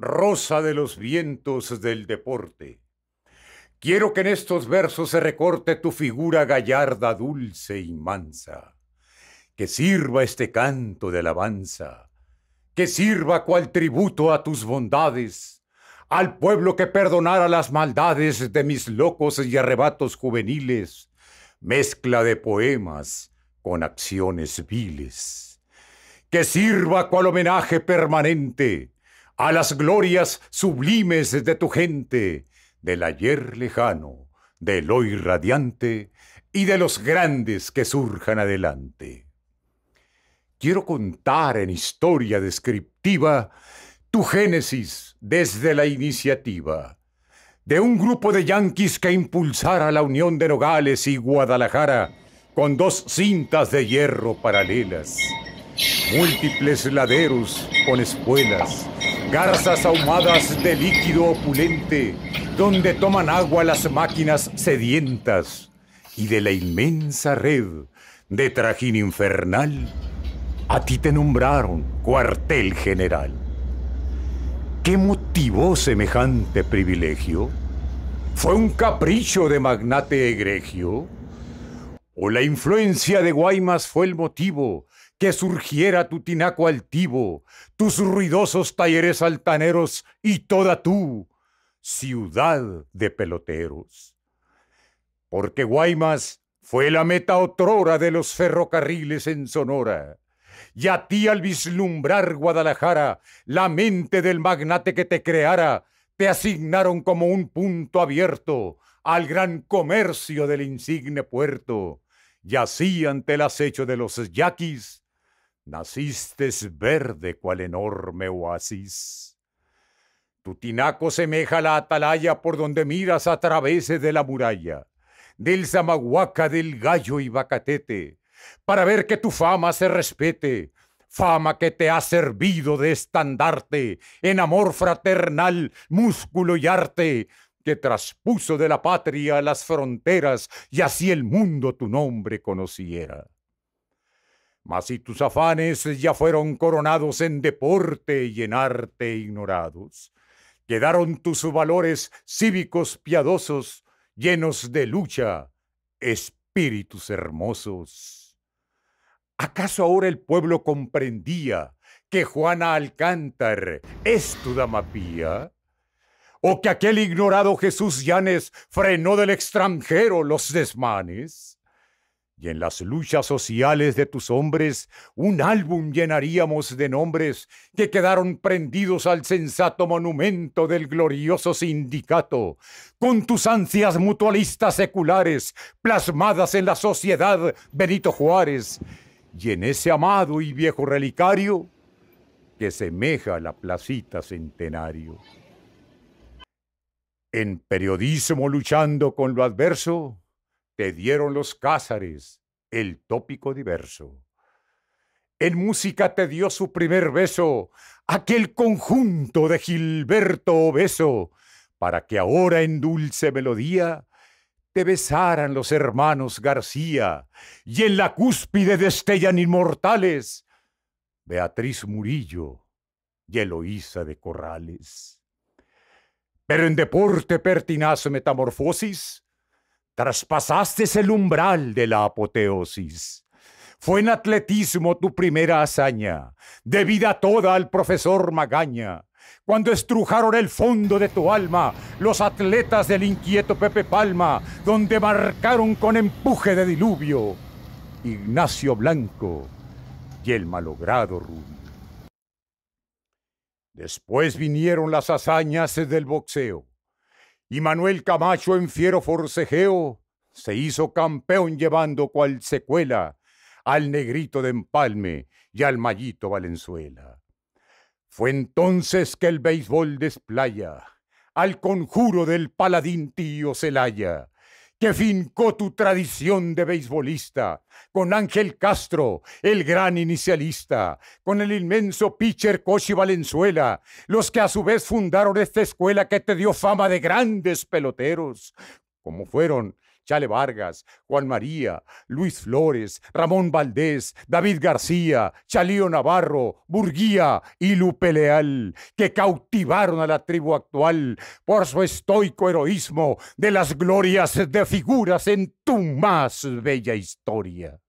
rosa de los vientos del deporte. Quiero que en estos versos se recorte tu figura gallarda, dulce y mansa. Que sirva este canto de alabanza, que sirva cual tributo a tus bondades, al pueblo que perdonara las maldades de mis locos y arrebatos juveniles, mezcla de poemas con acciones viles. Que sirva cual homenaje permanente a las glorias sublimes de tu gente, del ayer lejano, del hoy radiante y de los grandes que surjan adelante. Quiero contar en historia descriptiva tu génesis desde la iniciativa de un grupo de yanquis que impulsara la unión de Nogales y Guadalajara con dos cintas de hierro paralelas. Múltiples laderos con espuelas, garzas ahumadas de líquido opulente, donde toman agua las máquinas sedientas, y de la inmensa red de trajín infernal, a ti te nombraron cuartel general. ¿Qué motivó semejante privilegio? ¿Fue un capricho de magnate egregio? ¿O la influencia de Guaymas fue el motivo que surgiera tu tinaco altivo, tus ruidosos talleres altaneros y toda tu ciudad de peloteros. Porque Guaymas fue la meta otrora de los ferrocarriles en Sonora. Y a ti al vislumbrar Guadalajara, la mente del magnate que te creara, te asignaron como un punto abierto al gran comercio del insigne puerto. Y así ante el acecho de los yaquis, nacistes verde cual enorme oasis. Tu tinaco semeja la atalaya por donde miras a través de la muralla, del zamahuaca, del gallo y bacatete, para ver que tu fama se respete, fama que te ha servido de estandarte en amor fraternal, músculo y arte, que traspuso de la patria las fronteras y así el mundo tu nombre conociera mas si tus afanes ya fueron coronados en deporte y en arte ignorados, quedaron tus valores cívicos piadosos llenos de lucha, espíritus hermosos. ¿Acaso ahora el pueblo comprendía que Juana Alcántar es tu dama pía? ¿O que aquel ignorado Jesús Llanes frenó del extranjero los desmanes? y en las luchas sociales de tus hombres un álbum llenaríamos de nombres que quedaron prendidos al sensato monumento del glorioso sindicato, con tus ansias mutualistas seculares plasmadas en la sociedad Benito Juárez, y en ese amado y viejo relicario que semeja a la placita centenario. En periodismo luchando con lo adverso, te dieron los cázares, el tópico diverso. En música te dio su primer beso, aquel conjunto de Gilberto Obeso, para que ahora en dulce melodía te besaran los hermanos García y en la cúspide destellan inmortales Beatriz Murillo y Eloísa de Corrales. Pero en deporte pertinaz metamorfosis, Traspasaste el umbral de la apoteosis. Fue en atletismo tu primera hazaña, debida toda al profesor Magaña. Cuando estrujaron el fondo de tu alma los atletas del inquieto Pepe Palma, donde marcaron con empuje de diluvio Ignacio Blanco y el malogrado Rubio. Después vinieron las hazañas del boxeo y Manuel Camacho en fiero forcejeo se hizo campeón llevando cual secuela al negrito de Empalme y al mallito Valenzuela. Fue entonces que el béisbol desplaya al conjuro del paladín tío Celaya que fincó tu tradición de beisbolista, con Ángel Castro, el gran inicialista, con el inmenso pitcher Cochi Valenzuela, los que a su vez fundaron esta escuela que te dio fama de grandes peloteros, como fueron Chale Vargas, Juan María, Luis Flores, Ramón Valdés, David García, Chalío Navarro, Burguía y Lupe Leal, que cautivaron a la tribu actual por su estoico heroísmo de las glorias de figuras en tu más bella historia.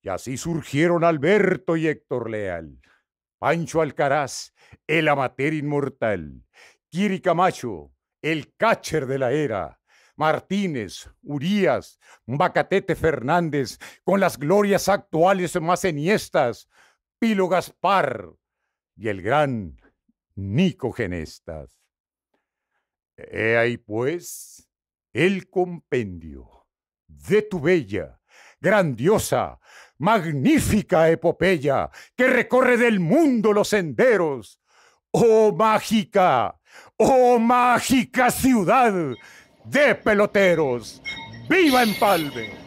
Y así surgieron Alberto y Héctor Leal, Pancho Alcaraz, el amateur inmortal, Kiri Camacho, el catcher de la era. Martínez, Urías, Bacatete Fernández, con las glorias actuales más eniestas, Pilo Gaspar y el gran Nico Genestas. He ahí, pues, el compendio de tu bella, grandiosa, magnífica epopeya que recorre del mundo los senderos Oh mágica, oh mágica ciudad de peloteros. ¡Viva Empalme!